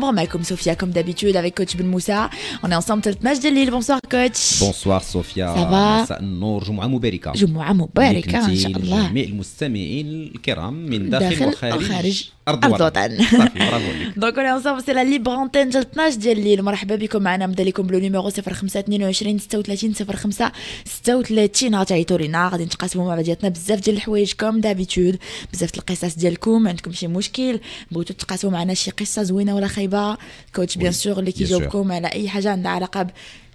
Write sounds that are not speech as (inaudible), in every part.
décembre, bah, comme Sophia, comme d'habitude, avec Coach Moussa. On est ensemble, pour le match de Lille. Bonsoir, Coach. Bonsoir, Sophia. Ça va Nour, Jumu'a Mubarika. Jumu'a Mubarika, Inch'Allah. Jumu'a Mubarika, Inch'Allah. ارض الوطن دونك انا نصاوب سي لا ليبر انتين ديال 12 ديال الليل مرحبا بكم معنا نبدا لكم بلو نيميرو 05 22 36 05 36 عاد تعيطوا لينا غادي نتقاسموا مع بعضياتنا بزاف ديال الحوايج كوم دابيتود بزاف القصص ديالكم عندكم شي مشكل بغيتوا تقاسموا معنا شي قصه زوينه ولا خايبه كوتش بيان سور اللي كيجاوبكم على اي حاجه عندها علاقه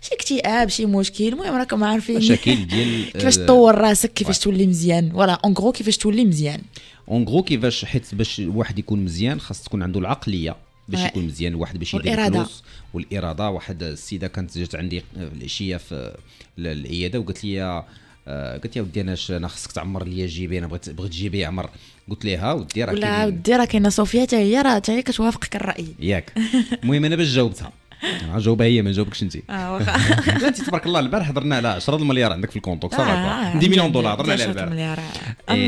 شي اكتئاب شي مشكل المهم راكم عارفين مشاكل ديال (laughs) كيفاش آه، تطور راسك كيفاش تولي مزيان ولا اون كيفاش تولي مزيان اون غرو كيفاش حيت باش الواحد يكون مزيان خاص تكون عنده العقليه باش يكون مزيان الواحد باش يدير فلوس والاراده واحد السيده كانت جات عندي آه، العشيه في العياده وقالت لي آه، قلت يا ودي انا انا تعمر لي جيبي انا بغيت بغيت جيبي يعمر قلت لها ودي راه ولا ودي راه كاينه صوفيا حتى هي راه حتى هي كتوافقك الراي ياك المهم انا باش جاوبتها آه، جاوبها هي ما نجاوبكش انت آه، (laughs) انت تبارك الله البارح هضرنا على 10 المليار عندك في الكونتو صافا آه، 10 مليون دولار هضرنا عليها البارح 10 مليار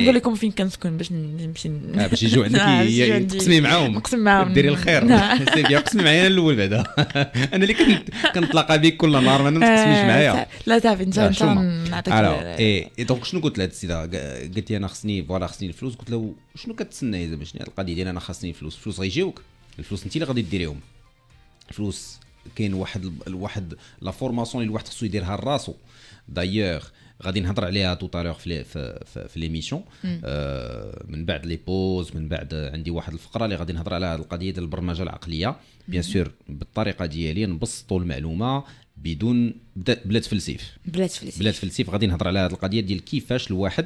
نقول لكم فين كنسكن باش نمشي باش يجوا (laughs) عندك تقسمي معاهم نقسم معاهم ديري الخير (laughs) سيدي اقسمي معايا انا الاول بعدا انا اللي كنت كنتلاقى بك كل نهار ما تقسميش معايا لا صافي انت انت نعطيك اي إيه، دونك شنو قلت لهاد السيده قلت لي انا خصني فوالا خصني الفلوس قلت له شنو كتسنى اذا شنو يعني؟ القضيه ديال انا خاصني الفلوس الفلوس غيجيوك الفلوس انت اللي غادي ديريهم فلوس كاين واحد واحد لا فورماسيون اللي الواحد خصو يديرها لراسو دايوغ غادي نهضر عليها تو في في في, في ليميسيون آه من بعد لي بوز من بعد عندي واحد الفقره اللي غادي نهضر على هذه القضيه ديال البرمجه العقليه بيان mm-hmm. سور بالطريقه ديالي نبسطوا المعلومه بدون بلا تفلسيف بلا تفلسيف بلا تفلسيف غادي نهضر على هذه القضيه ديال كيفاش الواحد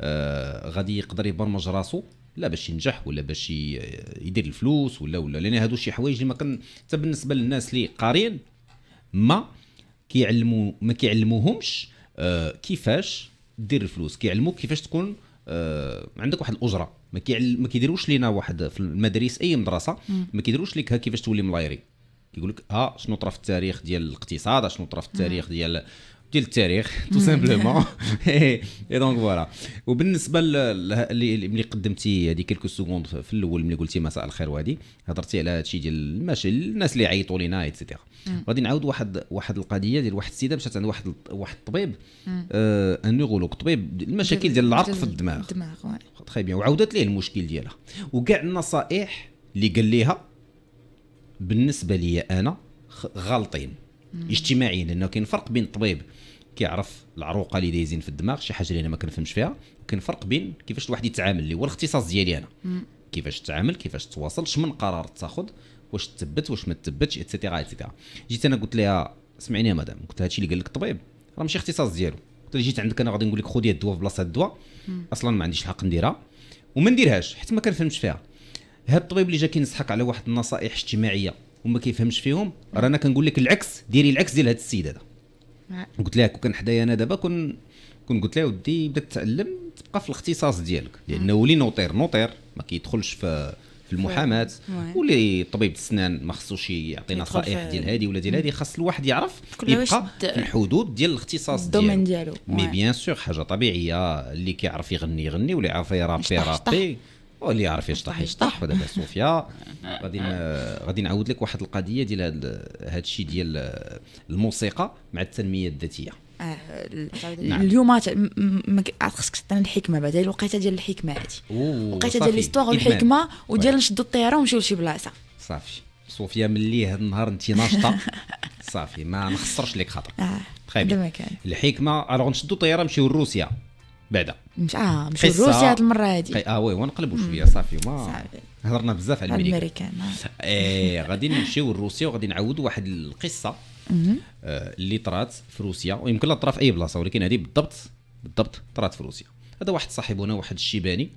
آه غادي يقدر يبرمج راسو لا باش ينجح ولا باش يدير الفلوس ولا ولا لان هادو شي حوايج اللي ما كان حتى بالنسبه للناس اللي قارين ما كيعلموا ما كيعلموهمش آه، كيفاش دير الفلوس كيعلموك كيفاش تكون آه، عندك واحد الاجره ما ما كيديروش لينا واحد في المدارس اي مدرسه ما كيديروش لك كيفاش تولي ملايري كيقول لك ها آه، شنو طرا في التاريخ ديال الاقتصاد شنو طرا في التاريخ ديال ديال التاريخ تو سامبلومون اي دونك فوالا وبالنسبه اللي ملي قدمتي هذه كيلكو سكوند في الاول ملي قلتي مساء الخير وهذه هضرتي على هادشي ديال ماشي الناس اللي يعيطوا لينا ايتترا غادي نعاود واحد واحد القضيه ديال واحد السيده مشات عند واحد واحد الطبيب آه النيورولوج طبيب المشاكل ديال العرق في الدماغ الدماغ تخي بيان وعاودت ليه المشكل ديالها وكاع النصائح اللي قال ليها بالنسبه لي انا غالطين اجتماعيا لانه كاين فرق بين الطبيب كيعرف العروقه اللي دايزين في الدماغ شي حاجه اللي انا ما كنفهمش فيها وكاين فرق بين كيفاش الواحد يتعامل اللي هو الاختصاص ديالي انا كيفاش تتعامل كيفاش تتواصل شمن قرار تاخذ واش تثبت واش ما تثبتش اتسيتيرا اتسيتيرا جيت انا قلت لها سمعيني يا مدام قلت لها هادشي اللي قال لك الطبيب راه ماشي اختصاص ديالو قلت لها جيت عندك انا غادي نقول لك خذي الدواء في بلاصه الدواء اصلا ما عنديش الحق نديرها وما نديرهاش حيت ما كنفهمش فيها هاد الطبيب اللي جا كينصحك على واحد النصائح اجتماعيه وما كيفهمش فيهم رانا كنقول لك العكس ديري العكس ديال هذا السيد نعم. هذا قلت لها كون كان حدايا انا دابا كون كون قلت لها ودي بدا تتعلم تبقى في الاختصاص ديالك نعم. لانه ولي نوطير نوطير ما كيدخلش في في المحاماه نعم. واللي طبيب السنان ما خصوش يعطي نصائح ديال هذه ولا ديال هذه خاص الواحد يعرف يبقى في الحدود ديال الاختصاص ديالو ديالو مي بيان سور حاجه طبيعيه اللي كيعرف يغني يغني واللي عارف يرابي يرابي واللي يعرف يشطح يشطح ودابا صوفيا (laughs) غادي غادي نعاود لك واحد القضيه ديال هذا الشيء ديال الموسيقى مع التنميه الذاتيه آه نعم. اليوم خصك تعطينا الحكمه بعدا الوقيته ديال الحكمه هذه وقيته ديال ليستوار والحكمه وديال نشدوا الطياره ونمشيو لشي بلاصه صافي صوفيا ملي هذا النهار انت ناشطه (laughs) صافي ما نخسرش لك خاطر آه. تخي الحكمه الوغ نشدوا الطياره نمشيو لروسيا بعدا مش اه مش روسيا هاد المره هادي اه وي ونقلبوا شويه صافي ما هضرنا بزاف على الميريكان ايه آه، غادي نمشيو لروسيا وغادي نعاودوا واحد القصه آه اللي طرات في روسيا ويمكن لا طرات في اي بلاصه ولكن هذه بالضبط بالضبط طرات في روسيا هذا واحد صاحبنا واحد الشيباني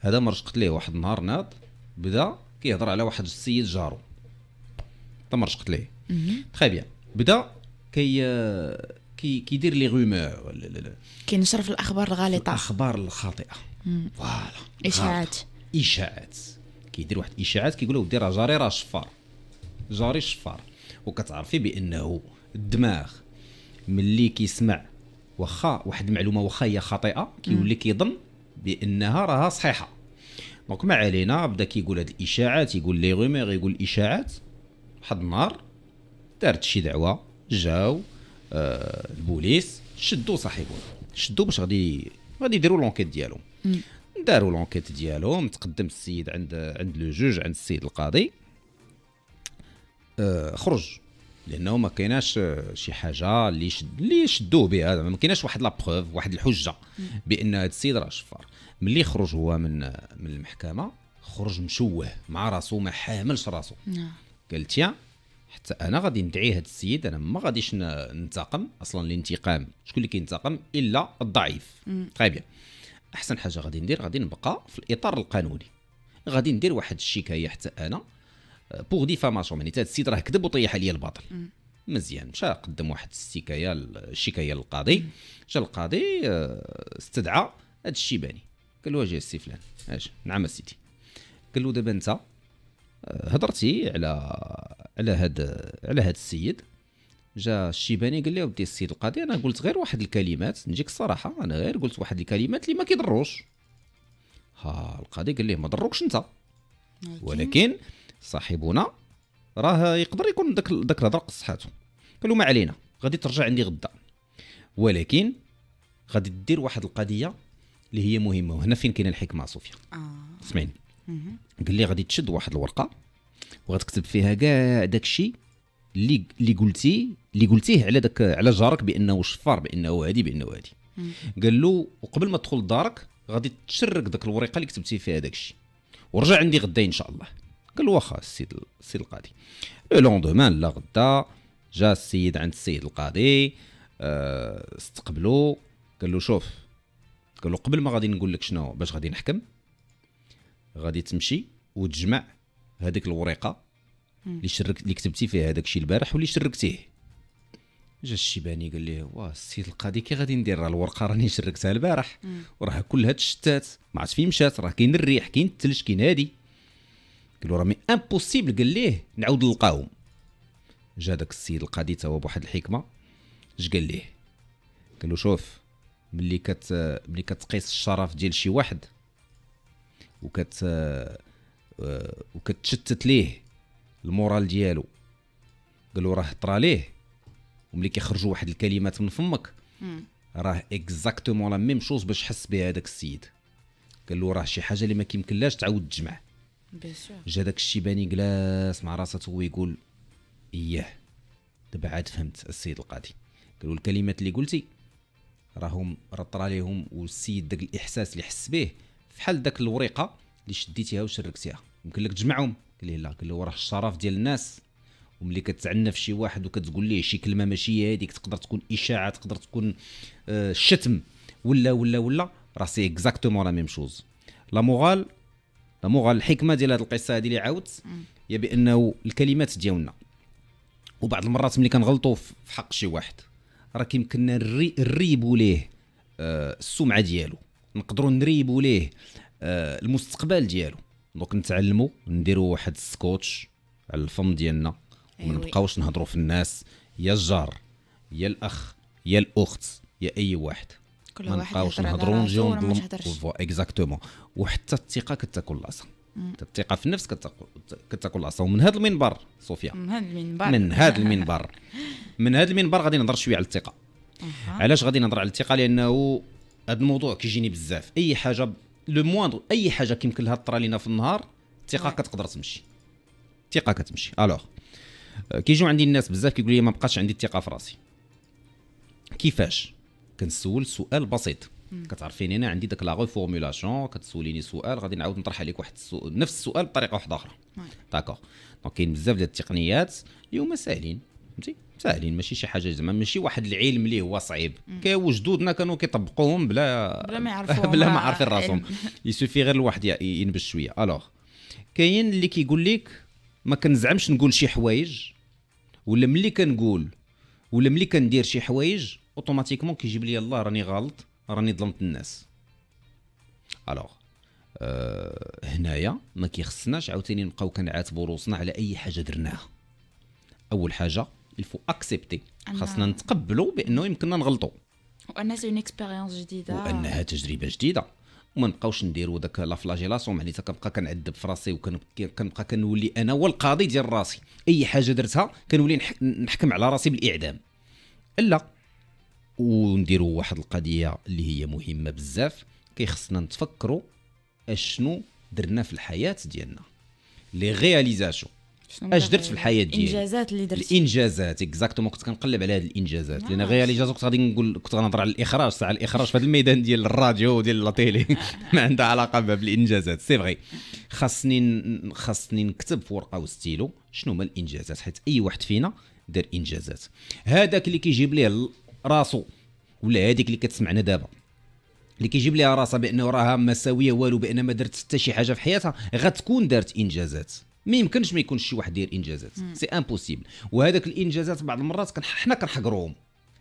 هذا مرشقت ليه واحد النهار ناض بدا كيهضر على واحد السيد جارو تمرشقت ليه تخي بيان بدا كي كي كيدير لي غومور كينشر في الاخبار الغالطه الاخبار الخاطئه فوالا اشاعات اشاعات كيدير واحد الاشاعات كيقول له ودي راه جاري راه شفار جاري شفار وكتعرفي بانه الدماغ ملي كيسمع واخا واحد المعلومه واخا هي خاطئه كيولي كيظن بانها راها صحيحه دونك ما علينا بدا كيقول هاد الاشاعات يقول لي غومور يقول الاشاعات واحد النهار دارت شي دعوه جاو البوليس شدوا صاحبهم شدوا باش غادي غادي يديروا لونكيت ديالهم داروا لونكيت ديالهم تقدم السيد عند عند لو جوج عند السيد القاضي آه، خرج لانه ما كايناش آه، شي حاجه اللي شد اللي شدوه بها ما كايناش واحد لا بروف واحد الحجه بان هذا السيد راه شفار ملي خرج هو من آه، من المحكمه خرج مشوه مع راسو ما حاملش راسو نعم. قال تيان حتى انا غادي ندعي هذا السيد انا ما غاديش ننتقم اصلا الانتقام شكون اللي كينتقم الا الضعيف تري طيب، بيان احسن حاجه غادي ندير غادي نبقى في الاطار القانوني غادي ندير واحد الشكايه حتى انا بوغ آه، ديفاماسيون يعني هذا السيد راه كذب وطيح عليا الباطل مزيان مشى قدم واحد الشكايه الشكايه للقاضي جا القاضي آه، استدعى هذا الشيباني قال له اجي السي فلان اجي نعم سيدي قال له دابا انت هضرتي على على هاد على هاد السيد جا الشيباني قال لي ودي السيد القاضي انا قلت غير واحد الكلمات نجيك الصراحه انا غير قلت واحد الكلمات اللي ما كيضروش ها القاضي قال ليه ما ضروكش انت ولكن صاحبنا راه يقدر يكون داك داك الهضره قصحاتو قال له ما علينا غادي ترجع عندي غدا ولكن غادي دير واحد القضيه اللي هي مهمه وهنا فين كاينه الحكمه صوفيا آه. سمعيني قال لي غادي تشد واحد الورقه وغتكتب فيها كاع داكشي اللي اللي قلتي اللي قلتيه على داك على جارك بانه شفار بانه هادي بانه هادي قال له وقبل ما تدخل لدارك غادي تشرك داك الورقه اللي كتبتي فيها داكشي ورجع عندي غدا ان شاء الله قال له واخا السيد السيد القاضي لو لوندومان لا غدا جا السيد عند السيد القاضي آه، استقبلو قال له شوف قال له قبل ما غادي نقول لك شنو باش غادي نحكم غادي تمشي وتجمع هذيك الورقه اللي شرك اللي كتبتي فيها هذاك الشيء البارح واللي شركتيه جا الشيباني قال ليه واه السيد القاضي كي غادي ندير راه الورقه راني شركتها البارح وراه كلها تشتات ما عرفت فين مشات راه كاين الريح كاين الثلج كاين هادي قال له راه مي امبوسيبل قال ليه نعاود نلقاهم جا داك السيد القاضي تا هو بواحد الحكمه اش قال ليه قال له شوف ملي كت ملي كتقيس الشرف ديال شي واحد وكت آه، وكتشتت ليه المورال ديالو قال له راه طرا ليه وملي كيخرجوا واحد الكلمات من فمك راه اكزاكتومون لا ميم شوز باش حس بها هذاك السيد قال له راه شي حاجه اللي ما كيمكنلاش تعاود تجمع بيان جا داك الشيباني جلاس مع هو ويقول اياه دابا عاد فهمت السيد القاضي قالوا الكلمات اللي قلتي راهم رطرا ليهم والسيد داك الاحساس اللي حس به فحال داك الوريقه اللي شديتيها وشركتيها يمكن لك تجمعهم قال لي لا قال له راه الشرف ديال الناس وملي كتعنف شي واحد وكتقول ليه شي كلمه ماشي هذيك تقدر تكون اشاعه تقدر تكون آه شتم ولا ولا ولا راه سي اكزاكتومون لا ميم شوز لا مورال لا مورال الحكمه ديال هذه القصه هذه اللي عاودت هي بانه الكلمات ديالنا وبعض المرات ملي كنغلطوا في حق شي واحد راه كيمكننا نريبوا ليه آه السمعه ديالو نقدروا نريبوا ليه آه المستقبل ديالو دونك نتعلموا نديروا واحد السكوتش على الفم ديالنا وما إيه نبقاوش نهضروا في الناس يا الجار يا الاخ يا الاخت يا اي واحد كل ما نبقاوش نهضروا نجيو نظلم اكزاكتومون وحتى الثقه كتاكل لاصا الثقه في النفس كتاكل لاصا ومن هذا المنبر صوفيا من هذا المنبر من هذا (laughs) المنبر من هذا المنبر غادي نهضر شويه على الثقه علاش غادي نهضر على الثقه لانه هذا الموضوع كيجيني بزاف اي حاجه لو مواند اي حاجه كيمكن لها طرا لينا في النهار الثقه كتقدر تمشي الثقه كتمشي الوغ آه، كيجيو عندي الناس بزاف كيقولوا لي ما بقاش عندي الثقه في راسي كيفاش كنسول سؤال بسيط hmm. كتعرفيني انا عندي داك لا ريفورمولاسيون كتسوليني سؤال غادي نعاود نطرح عليك واحد السؤال نفس السؤال بطريقه واحده اخرى داكوغ دونك كاين بزاف ديال التقنيات اليوم ساهلين فهمتي ساهلين ماشي شي حاجه زعما ماشي واحد العلم اللي هو صعيب كاين جدودنا كانوا كيطبقوهم بلا بلا ما يعرفوهم (laughs) بلا ما عارفين (laughs) راسهم يسوفي غير الواحد ينبش شويه الوغ كاين اللي كيقول لك ما كنزعمش نقول شي حوايج ولا ملي كنقول ولا ملي كندير شي حوايج اوتوماتيكمون كيجيب لي الله راني غلط راني ظلمت الناس الوغ أه euh, هنايا ما كيخصناش عاوتاني نبقاو كنعاتبوا روسنا على اي حاجه درناها اول حاجه الفو اكسبتي خاصنا نتقبلوا بانه يمكننا نغلطوا وانها سي اون اكسبيريونس جديده وانها تجربه جديده وما نبقاوش نديروا داك لا فلاجيلاسيون معناتها كنبقى كنعذب في راسي وكنبقى كنولي انا هو القاضي ديال راسي اي حاجه درتها كنولي نحكم على راسي بالاعدام الا ونديروا واحد القضيه اللي هي مهمه بزاف كيخصنا نتفكروا اشنو درنا في الحياه ديالنا لي رياليزاسيون اش درت في الحياه ديالي الانجازات اللي درت الانجازات اكزاكتومون كنت كنقلب على هذه الانجازات لان غير نعم. الانجازات كنت غادي نقول كنت غنهضر على الاخراج ساعه الاخراج في هذا الميدان ديال الراديو وديال لا تيلي (laughs) ما عندها علاقه بالانجازات سي فغي خاصني خاصني نكتب في ورقه وستيلو شنو هما الانجازات حيت اي واحد فينا دار انجازات هذاك اللي كيجيب ليه راسو ولا هذيك اللي كتسمعنا دابا اللي كيجيب ليها راسها بانه راها ما ساويه والو بان ما درت حتى شي حاجه في حياتها غتكون دارت انجازات ما يمكنش ما يكونش شي واحد داير انجازات سي امبوسيبل وهذاك الانجازات بعض المرات حنا كنحقروهم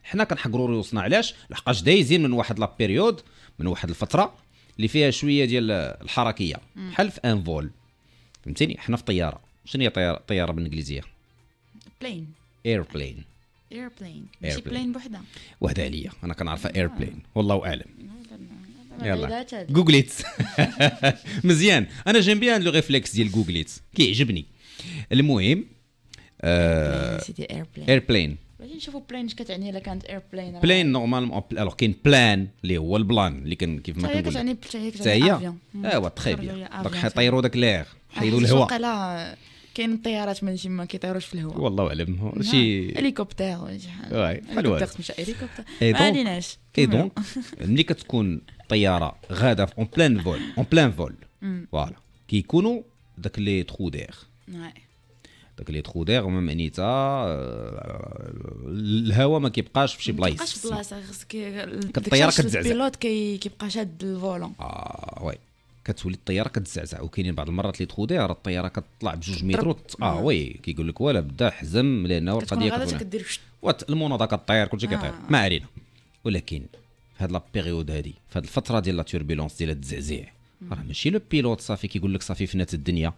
حنا كنحقروا رؤوسنا علاش لحقاش دايزين من واحد لابيريود من واحد الفتره اللي فيها شويه ديال الحركيه بحال في ان فول فهمتيني حنا في طياره شنو هي طياره طياره بالانجليزيه بلين ايربلين ايربلين ماشي بلين بوحدها وحده عليا انا كنعرفها ايربلين آه. والله اعلم نعم، نعم. يلا جوجليت (laughs) مزيان انا جيم بيان لو ريفلكس ديال جوجليت كيعجبني المهم سيدي ايربلين بلين غادي نشوفوا بلين اش كتعني الا كانت ايربلين بلين نورمالمون الوغ كاين بلان اللي هو البلان اللي كان كيف ما كنقول كتعني حتى كتعني ايوا تخي بيان دونك حيطيروا داك ليغ آه، حيدوا الهواء كاين الطيارات من شي ما كيطيروش في الهواء والله اعلم نعم. شي هليكوبتر ولا شي حاجه بحال هليكوبتر هليكوبتر ما عليناش اي دونك ملي كتكون الطياره غاده اون بلان فول اون بلان فول فوالا كيكونوا داك لي ترو دير داك لي ترو دير معنيتها الهواء ما كيبقاش فشي بلايص ما كيبقاش بلاصه خصك الطياره كتزعزع البيلوت كيبقى شاد الفولون اه وي كتولي الطياره كتزعزع وكاينين بعض المرات لي تخو دير الطياره كتطلع بجوج متر آه،, اه وي كيقول لك ولا بدا حزم لانه القضيه كتكون داك كطير كلشي كيطير آه. ما علينا ولكن في هاد لابيريود هادي في هاد الفتره ديال لا توربيلونس ديال التزعزيع راه ماشي لو بيلوت صافي كيقول لك صافي فنات الدنيا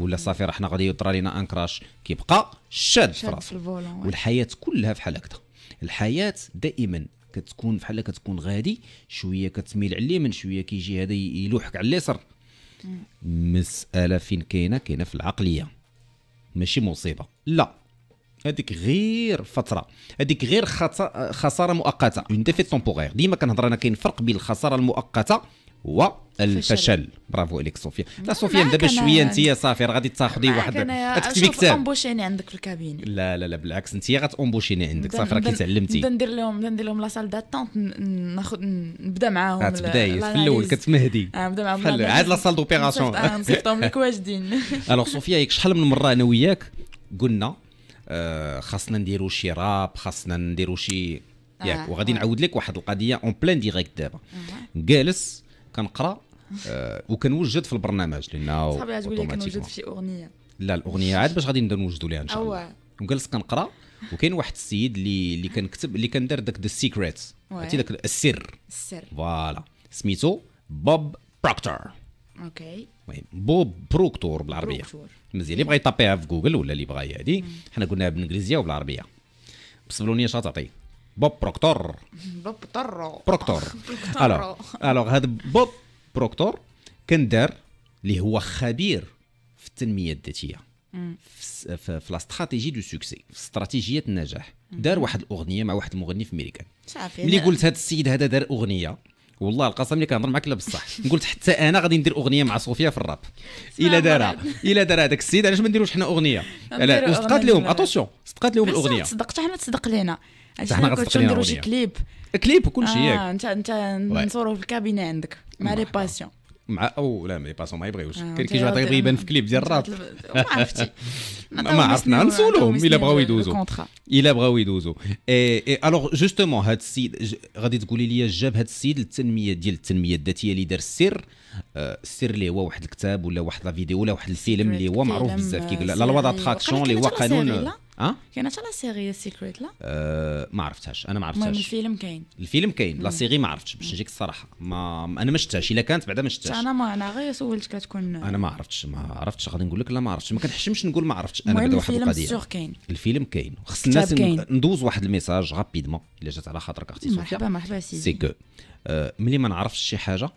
ولا صافي راه حنا غادي يطرى لنا ان كراش كيبقى شاد في راسو والحياه كلها بحال هكذا الحياه دائما كتكون بحال كتكون غادي شويه كتميل على اليمين شويه كيجي هذا يلوحك على اليسر المساله فين كاينه كاينه في العقليه ماشي مصيبه لا هذيك غير فتره هذيك غير خساره مؤقته اون ديفيت تومبوغير ديما كنهضر انا كاين فرق بين الخساره المؤقته والفشل برافو عليك صوفيا لا صوفيا دابا شويه انت صافي راه غادي تاخذي واحد تكتبي كتاب امبوشيني عندك في الكابين لا لا لا بالعكس انت غاتامبوشيني عندك صافي راكي تعلمتي ندير لهم ندير لهم لا سال داتونت ناخذ نبدا معاهم آه، تبداي في الاول كتمهدي آه، نبدا معاهم عاد لا سال دوبيراسيون نصيفطهم لك واجدين الوغ (laughs) صوفيا شحال من مره انا وياك قلنا آه، خاصنا نديرو شي راب خاصنا نديرو شي ياك آه، وغادي آه. نعاود لك واحد القضيه اون بلان ديريكت دابا جالس كنقرا وكنوجد في البرنامج لانه صحابي غتقولي كنوجد في شي اغنيه لا الاغنيه عاد باش غادي نبدا نوجدوا ليها ان شاء الله وجالس كنقرا وكاين واحد السيد اللي اللي كنكتب اللي كندار داك ذا سيكريت عرفتي داك السر السر فوالا سميتو بوب بروكتر اوكي المهم بوب بروكتور بالعربيه مزيان اللي بغى يطابيها في جوجل ولا اللي بغى هادي حنا قلناها بالانجليزيه وبالعربيه بالسبلونيه شنو تعطي بوب بروكتور بوب طرو بروكتور الوغ الوغ هذا بوب بروكتور كان دار اللي هو خبير في التنميه الذاتيه في لا استراتيجي دو سوكسي في استراتيجيه النجاح دار واحد الاغنيه مع واحد المغني في امريكان ملي قلت هذا السيد هذا دار اغنيه والله القسم اللي كنهضر معك لا بصح قلت حتى انا غادي ندير اغنيه مع صوفيا في الراب الا دارها الا دارها داك السيد علاش ما نديروش حنا اغنيه لا صدقات لهم اتونسيون صدقات لهم الاغنيه صدقت حنا تصدق لينا حنا غتصدق نديرو شي كليب كليب وكل شيء آه، ياك انت انت نصورو في الكابينه عندك مع لي باسيون مع او لا مي باسو ما يبغيوش كان كيجوا تقريبا في كليب ديال الراب ما عرفتي ما عرفنا نسولهم الا بغاو يدوزوا الا بغاو يدوزوا الوغ جوستومون هذا السيد غادي تقولي لي جاب هذا السيد للتنميه ديال التنميه الذاتيه اللي دار السر السر اللي هو واحد الكتاب ولا واحد لا فيديو ولا واحد الفيلم اللي هو معروف بزاف كيقول لا لوا داتراكسيون اللي هو قانون اه كاينه حتى لا سيري سيكريت لا أه ما عرفتهاش انا ما عرفتهاش المهم الفيلم كاين الفيلم كاين لا سيري ما عرفتش باش نجيك الصراحه ما انا ما شفتهاش الا كانت بعدا ما شفتهاش انا ما انا غير سولتك كتكون انا ما عرفتش ما عرفتش غادي نقول لك لا ما عرفتش ما كنحشمش نقول ما عرفتش انا بعدا واحد القضيه الفيلم كاين الفيلم كاين خص الناس ندوز واحد الميساج غابيدمون الا جات على خاطرك اختي صوفيا مرحبا مرحبا سيدي سي كو أه، ملي ما نعرفش شي حاجه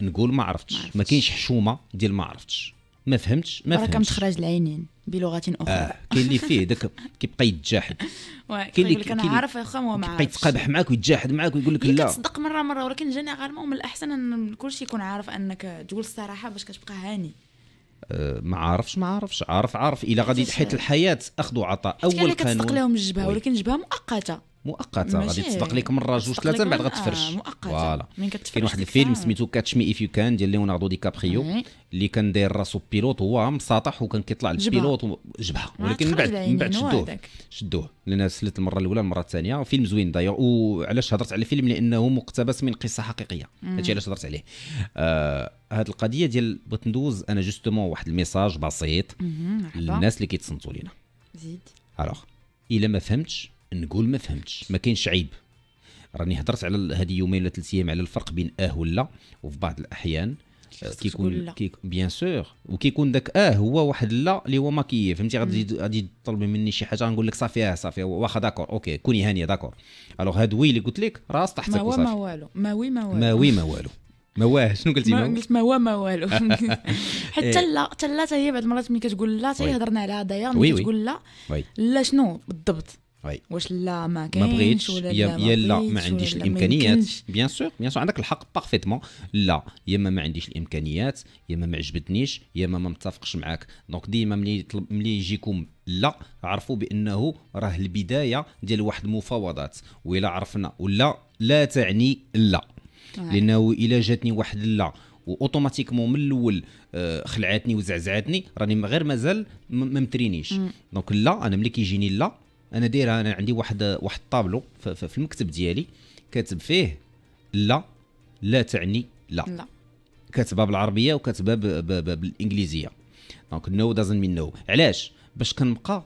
نقول ما عرفتش ما كاينش حشومه ديال ما عرفتش ما فهمتش ما فهمتش راه تخرج العينين بلغه اخرى آه. كاين اللي فيه داك كيبقى يتجاحد (laughs) كاين اللي كان عارف يا خو ما كيبقى يتقابح معاك ويتجاحد معاك ويقول لك لا كتصدق مره مره ولكن غير من الاحسن ان كلشي يكون عارف انك تقول الصراحه باش كتبقى هاني آه، ما عارفش ما عارفش عارف عارف الا غادي حيت الحياه اخذ وعطاء اول قانون كتصدق لهم الجبهه ولكن جبهه مؤقته مؤقته غادي تصدق لك مره جوج ثلاثه من بعد غتفرش آه مؤقته فوالا كاين واحد الفيلم سميتو كاتش مي اف يو كان ديال ليوناردو دي كابريو اللي كان داير راسو بيلوت هو مسطح وكان كيطلع البيلوت جبهه آه، ولكن من بعد من بعد شدوه شدوه لان سلت المره الاولى المره الثانيه فيلم زوين داير وعلاش هضرت على الفيلم لانه مقتبس من قصه حقيقيه هادشي علاش هضرت عليه آه، هاد القضيه ديال بغيت ندوز انا جوستومون واحد الميساج بسيط للناس اللي كيتصنتوا لينا زيد الوغ الا ما فهمتش نقول ما فهمتش ما كاينش عيب راني هضرت على هذه يومين ولا ثلاث ايام على الفرق بين اه ولا وفي بعض الاحيان آه، كيكون بيان سور وكيكون داك اه هو واحد لا اللي هو ماكي فهمتي غادي غادي تطلبي مني شي حاجه نقول لك صافي اه صافي واخا داكور اوكي كوني هانيه داكور الوغ هاد وي اللي قلت لك راس تحت ما هو ما والو ما وي ما والو ما وي ما والو ما واه شنو قلتي ما قلت ما هو ما والو (laughs) حتى (laughs) إيه. لا حتى لا هي بعض المرات ملي كتقول لا تاهي هضرنا على هذايا ملي كتقول لا لا شنو بالضبط وي واش لا ما كاينش ما بغيتش يا, يا لا ما عنديش الامكانيات بيان سور بيان سور عندك الحق بارفيتمون لا يا ما ما عنديش الامكانيات يا ما ما عجبتنيش يا ما ما متفقش معاك دونك ديما ملي ملي يجيكم لا عرفوا بانه راه البدايه ديال واحد المفاوضات والا عرفنا ولا لا تعني لا لانه الا جاتني واحد لا واوتوماتيكمون من الاول آه، خلعتني وزعزعتني راني غير مازال ما مترينيش دونك mm. لا انا ملي كيجيني لا انا دايرها انا عندي واحد واحد الطابلو في المكتب ديالي كاتب فيه لا لا تعني لا, لا. كاتبها بالعربيه وكاتبها بالانجليزيه دونك نو دازن مين نو علاش باش كنبقى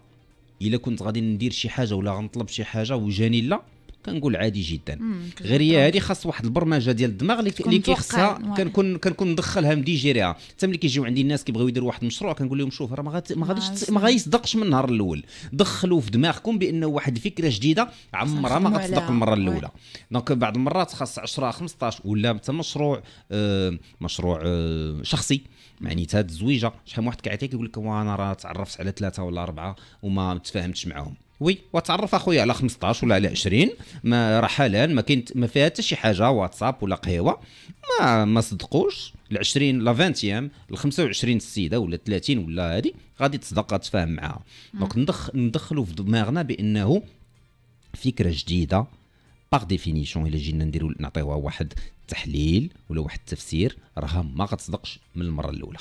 الا كنت غادي ندير شي حاجه ولا غنطلب شي حاجه وجاني لا كنقول عادي جدا غير هي هذه خاص واحد البرمجه ديال الدماغ اللي كيخصها كنكون كنكون ندخلها مديجيريها حتى ملي كيجيو عندي الناس كيبغيو يديروا واحد المشروع كنقول لهم شوف راه ما غاديش ما غايصدقش من النهار الاول دخلوا في دماغكم بانه واحد الفكره جديده عمرها ما غتصدق المره الاولى دونك بعض المرات خاص 10 15 ولا حتى مشروع آه مشروع آه شخصي يعني هاد الزويجه شحال من واحد كيعطيك يقول لك وانا راه تعرفت على ثلاثه ولا اربعه وما تفاهمتش معاهم وي وتعرف اخويا على 15 ولا على 20 ما راه حاليا ما كاين ما فيها حتى شي حاجه واتساب ولا قهوه ما ما صدقوش ال 20 لا 20 ال 25 السيده ولا 30 ولا هادي غادي تصدق تفاهم معاها دونك ندخ ندخلوا في دماغنا بانه فكره جديده باغ ديفينيسيون الا جينا نديرو نعطيوها واحد التحليل ولا واحد التفسير راها ما غتصدقش من المره الاولى